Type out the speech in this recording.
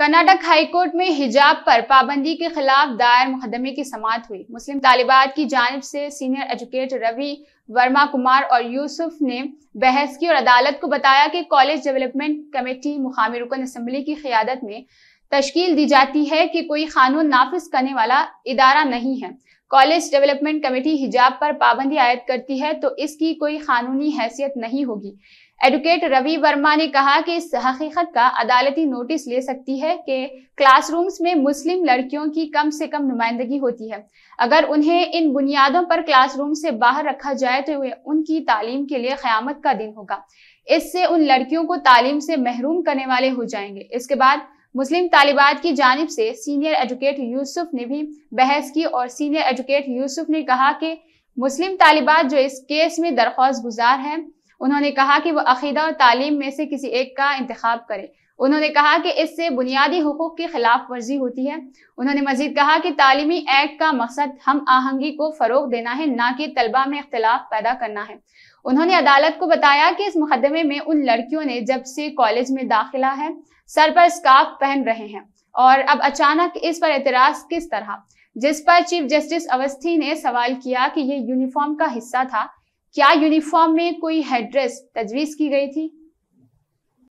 Karnataka high court में हिजाब पर पाबंदी के खिलाफ दायर मुकदमे की समात हुई मुस्लिम तालिबात की जानब से सीनियर एजुकेट रवि वर्मा कुमार और यूसुफ ने बहस की और अदालत को बताया कि कॉलेज डेवलपमेंट कमेटी मुकामी रुकन असम्बली की क्यादत में तश्कील दी जाती है कि कोई कानून नाफिज करने वाला इदारा नहीं है कॉलेज डेवलपमेंट कमेटी हिजाब पर पाबंदी आयद करती है तो इसकी कोई कानूनी हैसियत नहीं होगी एडवोकेट रवि वर्मा ने कहा कि इस हकीकत का अदालती नोटिस ले सकती है कि क्लासरूम्स में मुस्लिम लड़कियों की कम से कम नुमाइंदगी होती है अगर उन्हें इन बुनियादों पर क्लासरूम से बाहर रखा जाए तो उनकी तालीम के लिए क़्यामत का दिन होगा इससे उन लड़कियों को तालीम से महरूम करने वाले हो जाएंगे इसके बाद मुस्लिम तालिबात की जानब से सीनियर एडवोकेट यूसुफ ने भी बहस की और सीनियर एडवोकेट यूसुफ ने कहा कि मुस्लिम तालिबात जो इस केस में दरख्वास्त गुजार हैं उन्होंने कहा कि वह अकीदा और तालीम में से किसी एक का इंतखब करें उन्होंने कहा कि इससे बुनियादी हकूक़ की खिलाफ वर्जी होती है उन्होंने मजीद कहा कि तालीमी एक्ट का मकसद हम आहंगी को फ़रोग देना है ना कि तलबा में अख्तिलाफ पैदा करना है उन्होंने अदालत को बताया कि इस मुकदमे में उन लड़कियों ने जब से कॉलेज में दाखिला है सर पर स्काफ पहन रहे हैं और अब अचानक इस पर एतराज़ किस तरह जिस पर चीफ जस्टिस अवस्थी ने सवाल किया कि ये यूनिफॉर्म का हिस्सा था क्या यूनिफॉर्म में कोई हेड्रेस तजवीज़ की गई थी